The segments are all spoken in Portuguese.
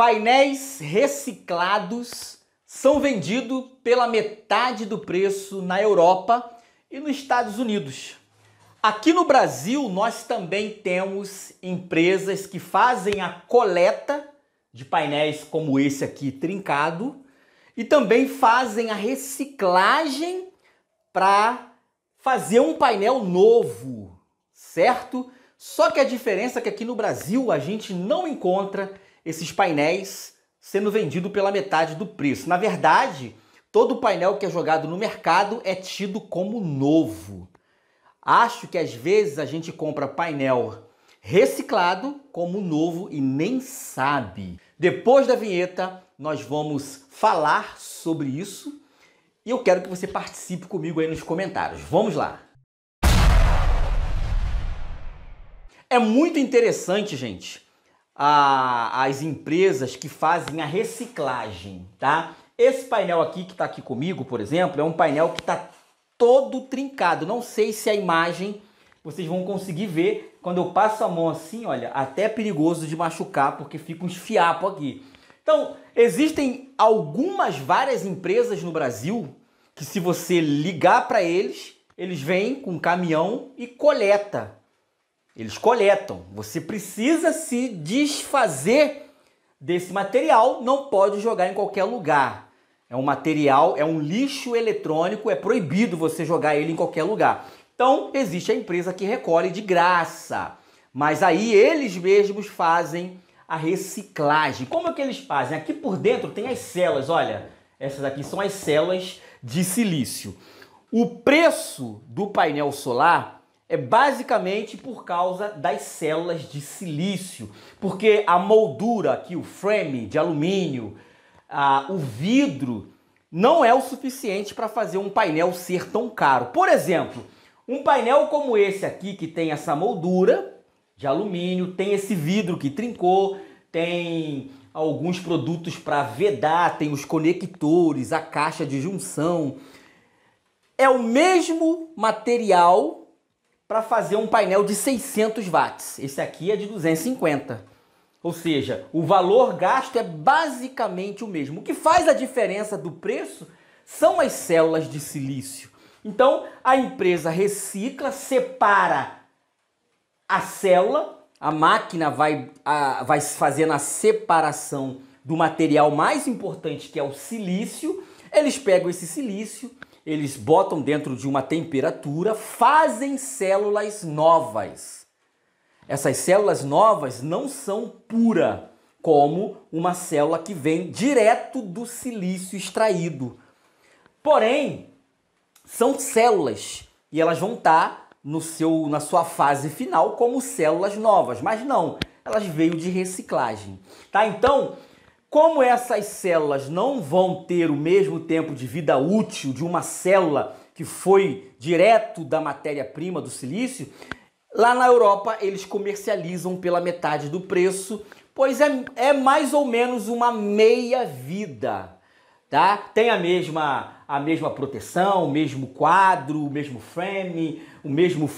Painéis reciclados são vendidos pela metade do preço na Europa e nos Estados Unidos. Aqui no Brasil, nós também temos empresas que fazem a coleta de painéis como esse aqui, trincado, e também fazem a reciclagem para fazer um painel novo, certo? Só que a diferença é que aqui no Brasil a gente não encontra esses painéis sendo vendido pela metade do preço. Na verdade, todo painel que é jogado no mercado é tido como novo. Acho que às vezes a gente compra painel reciclado como novo e nem sabe. Depois da vinheta, nós vamos falar sobre isso e eu quero que você participe comigo aí nos comentários. Vamos lá! É muito interessante, gente, a, as empresas que fazem a reciclagem, tá? Esse painel aqui que está aqui comigo, por exemplo, é um painel que está todo trincado. Não sei se a imagem vocês vão conseguir ver. Quando eu passo a mão assim, olha, até é perigoso de machucar porque fica uns fiapos aqui. Então, existem algumas várias empresas no Brasil que se você ligar para eles, eles vêm com um caminhão e coleta eles coletam. Você precisa se desfazer desse material, não pode jogar em qualquer lugar. É um material, é um lixo eletrônico, é proibido você jogar ele em qualquer lugar. Então, existe a empresa que recolhe de graça. Mas aí eles mesmos fazem a reciclagem. Como é que eles fazem? Aqui por dentro tem as células, olha. Essas aqui são as células de silício. O preço do painel solar é basicamente por causa das células de silício, porque a moldura aqui, o frame de alumínio, a, o vidro, não é o suficiente para fazer um painel ser tão caro. Por exemplo, um painel como esse aqui, que tem essa moldura de alumínio, tem esse vidro que trincou, tem alguns produtos para vedar, tem os conectores, a caixa de junção. É o mesmo material para fazer um painel de 600 watts. Esse aqui é de 250. Ou seja, o valor gasto é basicamente o mesmo. O que faz a diferença do preço são as células de silício. Então, a empresa recicla, separa a célula, a máquina vai, a, vai fazendo a separação do material mais importante, que é o silício. Eles pegam esse silício, eles botam dentro de uma temperatura, fazem células novas. Essas células novas não são pura como uma célula que vem direto do silício extraído. Porém, são células e elas vão estar no seu na sua fase final como células novas, mas não, elas veio de reciclagem. Tá? Então, como essas células não vão ter o mesmo tempo de vida útil de uma célula que foi direto da matéria-prima do silício, lá na Europa eles comercializam pela metade do preço, pois é, é mais ou menos uma meia-vida. Tá? Tem a mesma, a mesma proteção, o mesmo quadro, o mesmo frame, o mesmo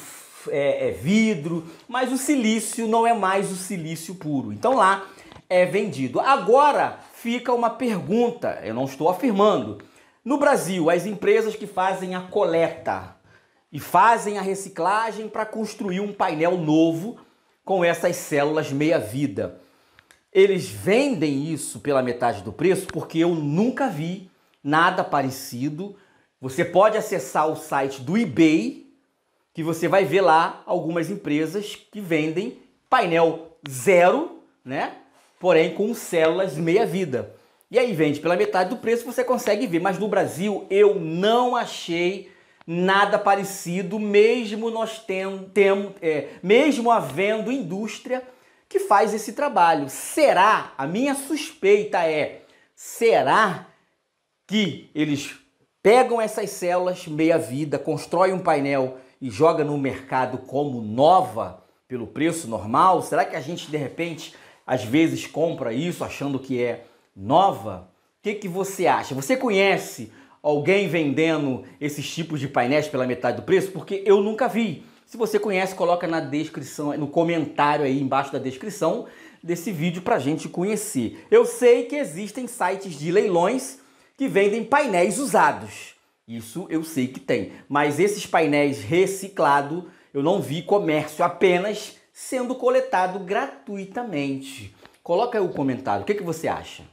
é, é vidro, mas o silício não é mais o silício puro. Então lá é vendido. Agora fica uma pergunta, eu não estou afirmando. No Brasil, as empresas que fazem a coleta e fazem a reciclagem para construir um painel novo com essas células meia-vida. Eles vendem isso pela metade do preço porque eu nunca vi nada parecido. Você pode acessar o site do eBay, que você vai ver lá algumas empresas que vendem painel zero, né? porém com células meia-vida. E aí vende pela metade do preço, você consegue ver. Mas no Brasil eu não achei nada parecido, mesmo nós temos, tem, é, mesmo havendo indústria que faz esse trabalho. Será? A minha suspeita é: será que eles pegam essas células meia-vida, constroem um painel e joga no mercado como nova pelo preço normal? Será que a gente de repente às vezes compra isso achando que é nova. O que, que você acha? Você conhece alguém vendendo esses tipos de painéis pela metade do preço? Porque eu nunca vi. Se você conhece, coloca na descrição, no comentário aí embaixo da descrição desse vídeo para gente conhecer. Eu sei que existem sites de leilões que vendem painéis usados. Isso eu sei que tem. Mas esses painéis reciclado, eu não vi comércio apenas sendo coletado gratuitamente. Coloca aí o comentário, o que, que você acha?